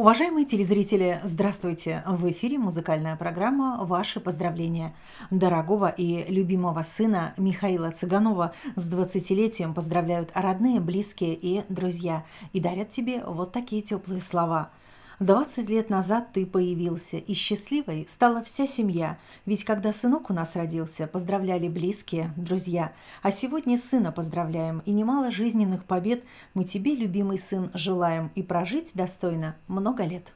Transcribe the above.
Уважаемые телезрители, здравствуйте! В эфире музыкальная программа «Ваши поздравления». Дорогого и любимого сына Михаила Цыганова с 20-летием поздравляют родные, близкие и друзья и дарят тебе вот такие теплые слова – 20 лет назад ты появился, и счастливой стала вся семья, ведь когда сынок у нас родился, поздравляли близкие, друзья, а сегодня сына поздравляем, и немало жизненных побед мы тебе, любимый сын, желаем и прожить достойно много лет.